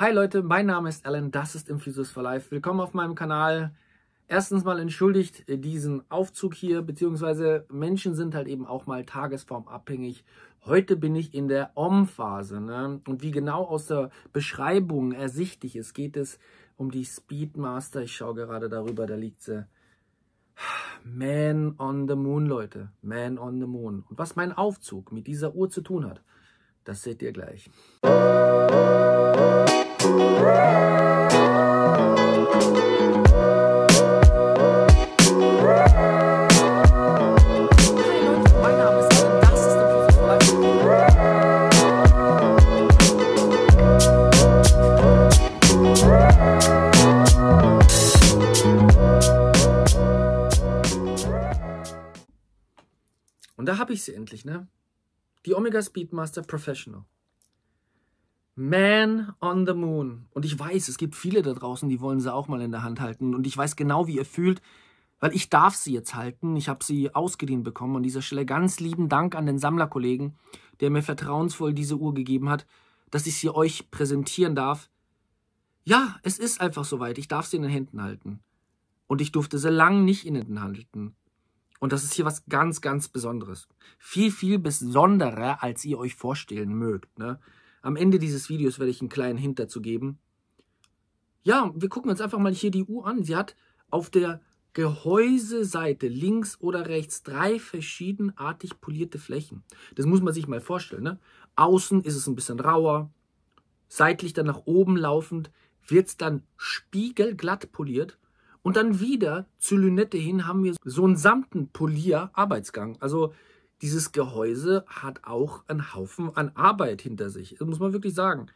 Hi Leute, mein Name ist Alan, das ist Infusus for Life. Willkommen auf meinem Kanal. Erstens mal entschuldigt diesen Aufzug hier, beziehungsweise Menschen sind halt eben auch mal tagesformabhängig. Heute bin ich in der Om-Phase. Ne? Und wie genau aus der Beschreibung ersichtlich ist, geht es um die Speedmaster. Ich schaue gerade darüber, da liegt sie. Man on the Moon, Leute. Man on the Moon. Und was mein Aufzug mit dieser Uhr zu tun hat, das seht ihr gleich. Musik und da habe ich sie endlich, ne? Die Omega Speedmaster Professional. Man on the Moon. Und ich weiß, es gibt viele da draußen, die wollen sie auch mal in der Hand halten. Und ich weiß genau, wie ihr fühlt, weil ich darf sie jetzt halten. Ich habe sie ausgedient bekommen. An dieser Stelle ganz lieben Dank an den Sammlerkollegen, der mir vertrauensvoll diese Uhr gegeben hat, dass ich sie euch präsentieren darf. Ja, es ist einfach soweit. Ich darf sie in den Händen halten. Und ich durfte sie lang nicht in den Händen halten. Und das ist hier was ganz, ganz Besonderes. Viel, viel besonderer, als ihr euch vorstellen mögt. Ne? Am Ende dieses Videos werde ich einen kleinen Hint dazu geben. Ja, wir gucken uns einfach mal hier die Uhr an. Sie hat auf der Gehäuseseite links oder rechts drei verschiedenartig polierte Flächen. Das muss man sich mal vorstellen. Ne? Außen ist es ein bisschen rauer, seitlich dann nach oben laufend wird es dann spiegelglatt poliert und dann wieder zur Lünette hin haben wir so einen samten Polier-Arbeitsgang. Also dieses Gehäuse hat auch einen Haufen an Arbeit hinter sich. Das muss man wirklich sagen.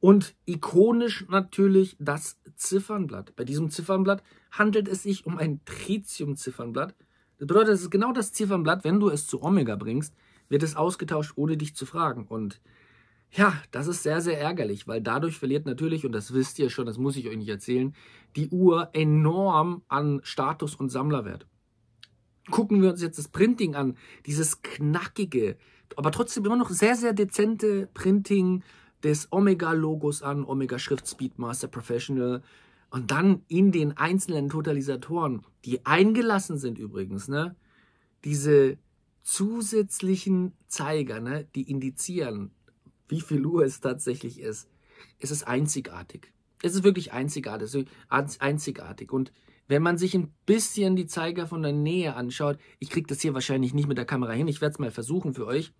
Und ikonisch natürlich das Ziffernblatt. Bei diesem Ziffernblatt handelt es sich um ein Tritium-Ziffernblatt. Das bedeutet, es ist genau das Ziffernblatt, wenn du es zu Omega bringst, wird es ausgetauscht, ohne dich zu fragen. Und ja, das ist sehr, sehr ärgerlich, weil dadurch verliert natürlich, und das wisst ihr schon, das muss ich euch nicht erzählen, die Uhr enorm an Status und Sammlerwert. Gucken wir uns jetzt das Printing an. Dieses knackige, aber trotzdem immer noch sehr, sehr dezente Printing des Omega-Logos an, Omega-Schrift Speedmaster Professional. Und dann in den einzelnen Totalisatoren, die eingelassen sind übrigens, ne? Diese zusätzlichen Zeiger, ne? Die indizieren, wie viel Uhr es tatsächlich ist. Es ist einzigartig. Es ist wirklich einzigartig. Einzigartig. Und wenn man sich ein bisschen die Zeiger von der Nähe anschaut, ich kriege das hier wahrscheinlich nicht mit der Kamera hin, ich werde es mal versuchen für euch,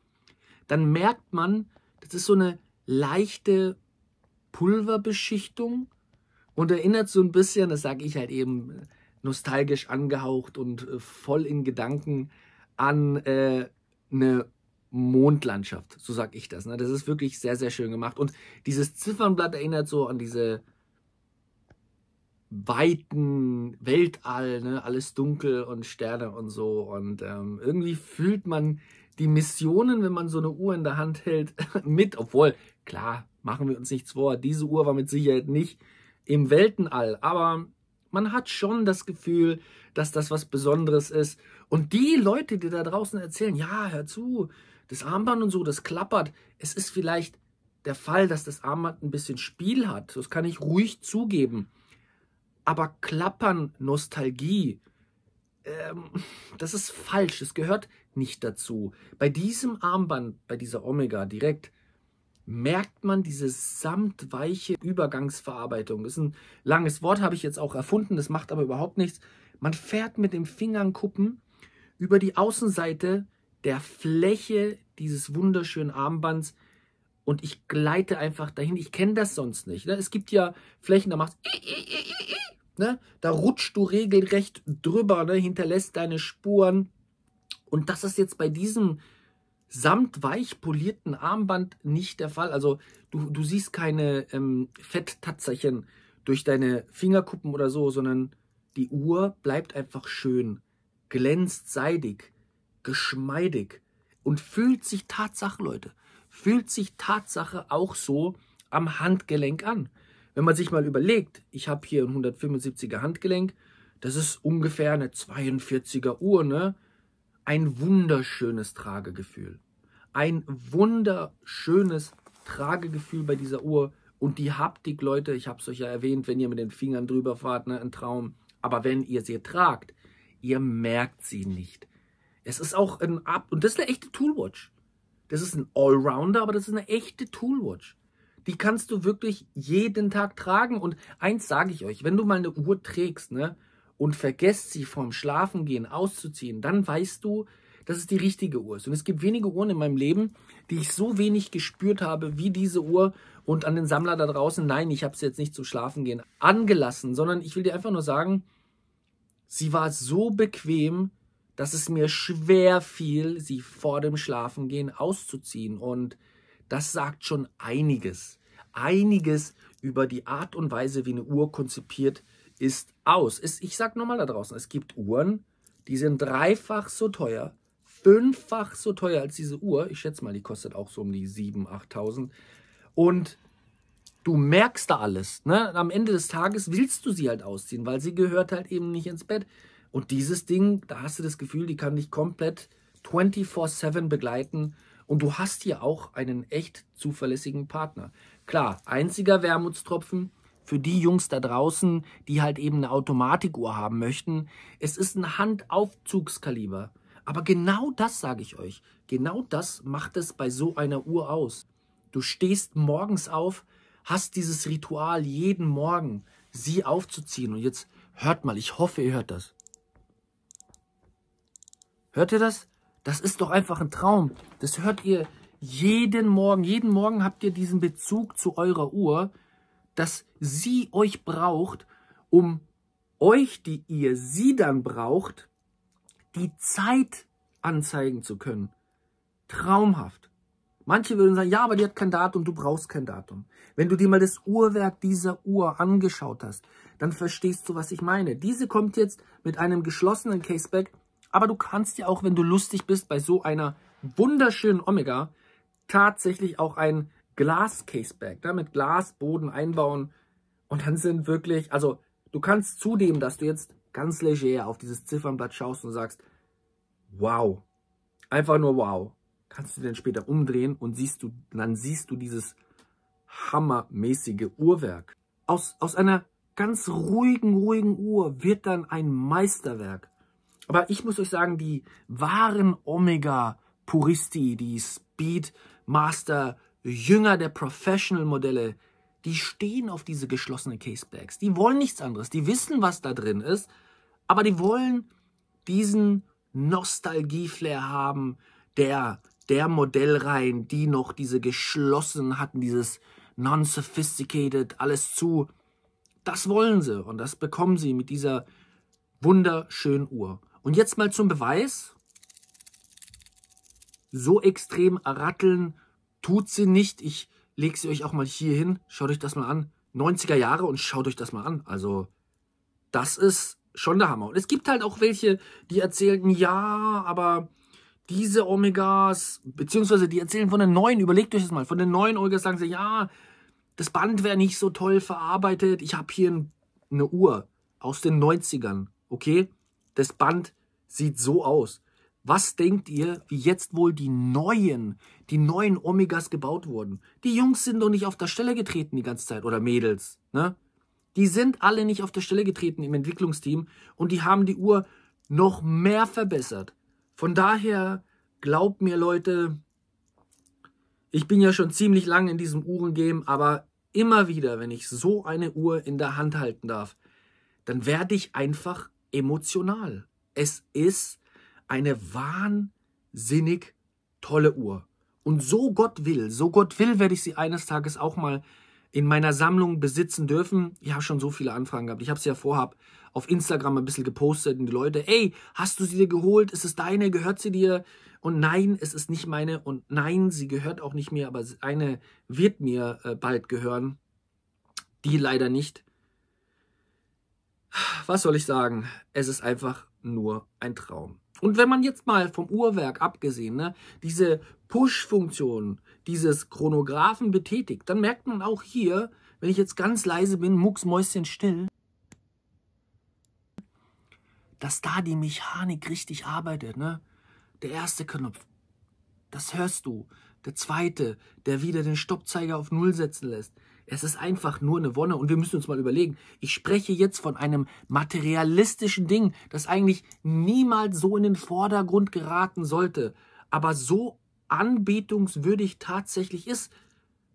dann merkt man, das ist so eine leichte Pulverbeschichtung und erinnert so ein bisschen, das sage ich halt eben, nostalgisch angehaucht und äh, voll in Gedanken an äh, eine Mondlandschaft, so sage ich das. Ne? Das ist wirklich sehr, sehr schön gemacht. Und dieses Ziffernblatt erinnert so an diese weiten Weltall, ne? alles dunkel und Sterne und so. Und ähm, irgendwie fühlt man die Missionen, wenn man so eine Uhr in der Hand hält, mit. Obwohl, klar, machen wir uns nichts vor, diese Uhr war mit Sicherheit nicht im Weltenall. Aber man hat schon das Gefühl, dass das was Besonderes ist. Und die Leute, die da draußen erzählen, ja, hör zu, das Armband und so, das klappert. Es ist vielleicht der Fall, dass das Armband ein bisschen Spiel hat. Das kann ich ruhig zugeben. Aber Klappern, Nostalgie, ähm, das ist falsch. Es gehört nicht dazu. Bei diesem Armband, bei dieser Omega direkt, merkt man diese samtweiche Übergangsverarbeitung. Das ist ein langes Wort, habe ich jetzt auch erfunden, das macht aber überhaupt nichts. Man fährt mit dem Fingern Kuppen über die Außenseite der Fläche dieses wunderschönen Armbands, und ich gleite einfach dahin. Ich kenne das sonst nicht. Ne? Es gibt ja Flächen, da machst ne? da rutschst du regelrecht drüber, ne? hinterlässt deine Spuren. Und das ist jetzt bei diesem samtweich polierten Armband nicht der Fall. Also du, du siehst keine ähm, Fetttatzelchen durch deine Fingerkuppen oder so, sondern die Uhr bleibt einfach schön, glänzt seidig, geschmeidig und fühlt sich Tatsache, Leute fühlt sich Tatsache auch so am Handgelenk an. Wenn man sich mal überlegt, ich habe hier ein 175er Handgelenk, das ist ungefähr eine 42er Uhr, ne? Ein wunderschönes Tragegefühl. Ein wunderschönes Tragegefühl bei dieser Uhr. Und die Haptik, Leute, ich habe es euch ja erwähnt, wenn ihr mit den Fingern drüber fahrt, ne, ein Traum. Aber wenn ihr sie tragt, ihr merkt sie nicht. Es ist auch ein Ab... Und das ist eine echte Toolwatch. Das ist ein Allrounder, aber das ist eine echte Toolwatch. Die kannst du wirklich jeden Tag tragen. Und eins sage ich euch, wenn du mal eine Uhr trägst ne, und vergesst sie vorm Schlafengehen auszuziehen, dann weißt du, dass es die richtige Uhr ist. Und es gibt wenige Uhren in meinem Leben, die ich so wenig gespürt habe wie diese Uhr. Und an den Sammler da draußen, nein, ich habe sie jetzt nicht zum Schlafengehen angelassen, sondern ich will dir einfach nur sagen, sie war so bequem, dass es mir schwer fiel, sie vor dem Schlafengehen auszuziehen. Und das sagt schon einiges. Einiges über die Art und Weise, wie eine Uhr konzipiert ist, aus. ich sage nochmal da draußen, es gibt Uhren, die sind dreifach so teuer, fünffach so teuer als diese Uhr. Ich schätze mal, die kostet auch so um die 7.000, 8.000. Und du merkst da alles. Ne? Am Ende des Tages willst du sie halt ausziehen, weil sie gehört halt eben nicht ins Bett. Und dieses Ding, da hast du das Gefühl, die kann dich komplett 24-7 begleiten. Und du hast hier auch einen echt zuverlässigen Partner. Klar, einziger Wermutstropfen für die Jungs da draußen, die halt eben eine Automatikuhr haben möchten. Es ist ein Handaufzugskaliber. Aber genau das sage ich euch. Genau das macht es bei so einer Uhr aus. Du stehst morgens auf, hast dieses Ritual jeden Morgen, sie aufzuziehen. Und jetzt hört mal, ich hoffe, ihr hört das. Hört ihr das? Das ist doch einfach ein Traum. Das hört ihr jeden Morgen. Jeden Morgen habt ihr diesen Bezug zu eurer Uhr, dass sie euch braucht, um euch, die ihr sie dann braucht, die Zeit anzeigen zu können. Traumhaft. Manche würden sagen, ja, aber die hat kein Datum, du brauchst kein Datum. Wenn du dir mal das Uhrwerk dieser Uhr angeschaut hast, dann verstehst du, was ich meine. Diese kommt jetzt mit einem geschlossenen Caseback aber du kannst ja auch, wenn du lustig bist, bei so einer wunderschönen Omega tatsächlich auch ein Glas Casebag ne, mit Glasboden einbauen. Und dann sind wirklich, also du kannst zudem, dass du jetzt ganz leger auf dieses Ziffernblatt schaust und sagst, wow, einfach nur wow, kannst du den später umdrehen und siehst du, dann siehst du dieses hammermäßige Uhrwerk. Aus, aus einer ganz ruhigen, ruhigen Uhr wird dann ein Meisterwerk. Aber ich muss euch sagen, die wahren Omega-Puristi, die Speedmaster-Jünger der Professional-Modelle, die stehen auf diese geschlossenen Casebacks. Die wollen nichts anderes. Die wissen, was da drin ist, aber die wollen diesen Nostalgie-Flair haben, der, der Modellreihen, die noch diese geschlossen hatten, dieses non-sophisticated, alles zu. Das wollen sie und das bekommen sie mit dieser wunderschönen Uhr. Und jetzt mal zum Beweis. So extrem ratteln tut sie nicht. Ich lege sie euch auch mal hier hin. Schaut euch das mal an. 90er Jahre und schaut euch das mal an. Also das ist schon der Hammer. Und es gibt halt auch welche, die erzählen, ja, aber diese Omegas, beziehungsweise die erzählen von den neuen, überlegt euch das mal, von den neuen Omegas sagen sie, ja, das Band wäre nicht so toll verarbeitet. Ich habe hier ein, eine Uhr aus den 90ern, okay? Das Band sieht so aus. Was denkt ihr, wie jetzt wohl die neuen, die neuen Omegas gebaut wurden? Die Jungs sind doch nicht auf der Stelle getreten die ganze Zeit oder Mädels, ne? Die sind alle nicht auf der Stelle getreten im Entwicklungsteam und die haben die Uhr noch mehr verbessert. Von daher glaubt mir Leute, ich bin ja schon ziemlich lange in diesem Uhrengame, aber immer wieder, wenn ich so eine Uhr in der Hand halten darf, dann werde ich einfach emotional. Es ist eine wahnsinnig tolle Uhr. Und so Gott will, so Gott will, werde ich sie eines Tages auch mal in meiner Sammlung besitzen dürfen. Ich habe schon so viele Anfragen gehabt. Ich habe sie ja vorhab auf Instagram ein bisschen gepostet und die Leute, ey, hast du sie dir geholt? Ist es deine? Gehört sie dir? Und nein, es ist nicht meine. Und nein, sie gehört auch nicht mir, aber eine wird mir äh, bald gehören. Die leider nicht was soll ich sagen? Es ist einfach nur ein Traum. Und wenn man jetzt mal vom Uhrwerk abgesehen, ne, diese Push-Funktion dieses Chronographen betätigt, dann merkt man auch hier, wenn ich jetzt ganz leise bin, mucksmäuschen still, dass da die Mechanik richtig arbeitet. Ne? Der erste Knopf, das hörst du. Der zweite, der wieder den Stoppzeiger auf Null setzen lässt. Es ist einfach nur eine Wonne und wir müssen uns mal überlegen. Ich spreche jetzt von einem materialistischen Ding, das eigentlich niemals so in den Vordergrund geraten sollte, aber so anbetungswürdig tatsächlich ist,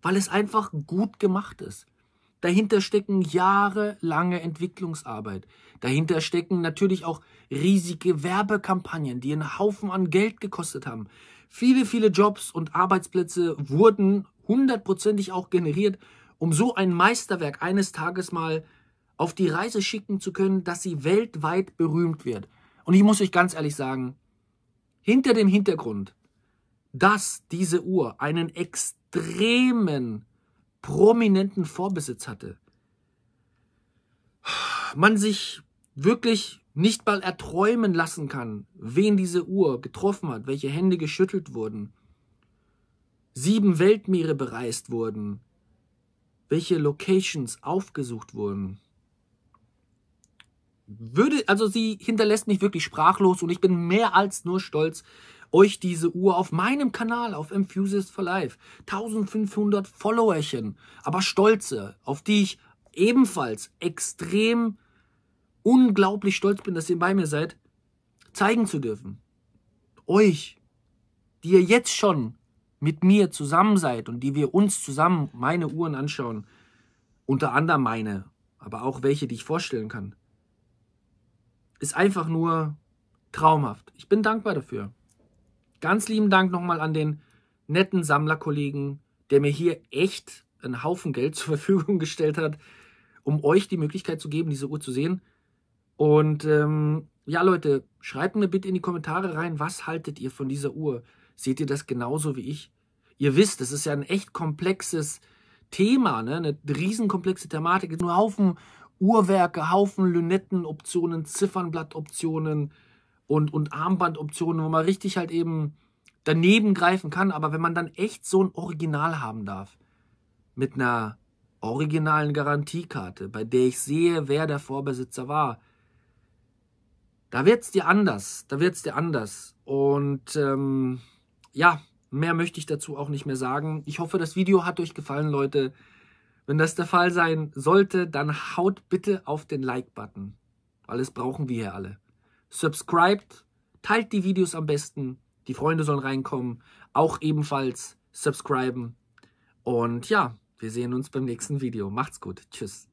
weil es einfach gut gemacht ist. Dahinter stecken jahrelange Entwicklungsarbeit. Dahinter stecken natürlich auch riesige Werbekampagnen, die einen Haufen an Geld gekostet haben. Viele, viele Jobs und Arbeitsplätze wurden hundertprozentig auch generiert um so ein Meisterwerk eines Tages mal auf die Reise schicken zu können, dass sie weltweit berühmt wird. Und ich muss euch ganz ehrlich sagen, hinter dem Hintergrund, dass diese Uhr einen extremen prominenten Vorbesitz hatte, man sich wirklich nicht mal erträumen lassen kann, wen diese Uhr getroffen hat, welche Hände geschüttelt wurden, sieben Weltmeere bereist wurden, welche Locations aufgesucht wurden. Würde, also sie hinterlässt mich wirklich sprachlos und ich bin mehr als nur stolz, euch diese Uhr auf meinem Kanal, auf Infuses for Life, 1500 Followerchen, aber stolze, auf die ich ebenfalls extrem unglaublich stolz bin, dass ihr bei mir seid, zeigen zu dürfen. Euch, die ihr jetzt schon mit mir zusammen seid und die wir uns zusammen meine Uhren anschauen, unter anderem meine, aber auch welche, die ich vorstellen kann, ist einfach nur traumhaft. Ich bin dankbar dafür. Ganz lieben Dank nochmal an den netten Sammlerkollegen, der mir hier echt einen Haufen Geld zur Verfügung gestellt hat, um euch die Möglichkeit zu geben, diese Uhr zu sehen. Und ähm, ja, Leute, schreibt mir bitte in die Kommentare rein, was haltet ihr von dieser Uhr? Seht ihr das genauso wie ich? Ihr wisst, es ist ja ein echt komplexes Thema, ne? eine riesenkomplexe Thematik. Nur Haufen Uhrwerke, Haufen Lünettenoptionen, Ziffernblattoptionen und, und Armbandoptionen, wo man richtig halt eben daneben greifen kann. Aber wenn man dann echt so ein Original haben darf, mit einer originalen Garantiekarte, bei der ich sehe, wer der Vorbesitzer war, da wird es dir anders. Da wird es dir anders. Und ähm, ja, mehr möchte ich dazu auch nicht mehr sagen. Ich hoffe, das Video hat euch gefallen, Leute. Wenn das der Fall sein sollte, dann haut bitte auf den Like-Button. Alles brauchen wir hier alle. Subscribed, teilt die Videos am besten. Die Freunde sollen reinkommen. Auch ebenfalls subscriben. Und ja, wir sehen uns beim nächsten Video. Macht's gut. Tschüss.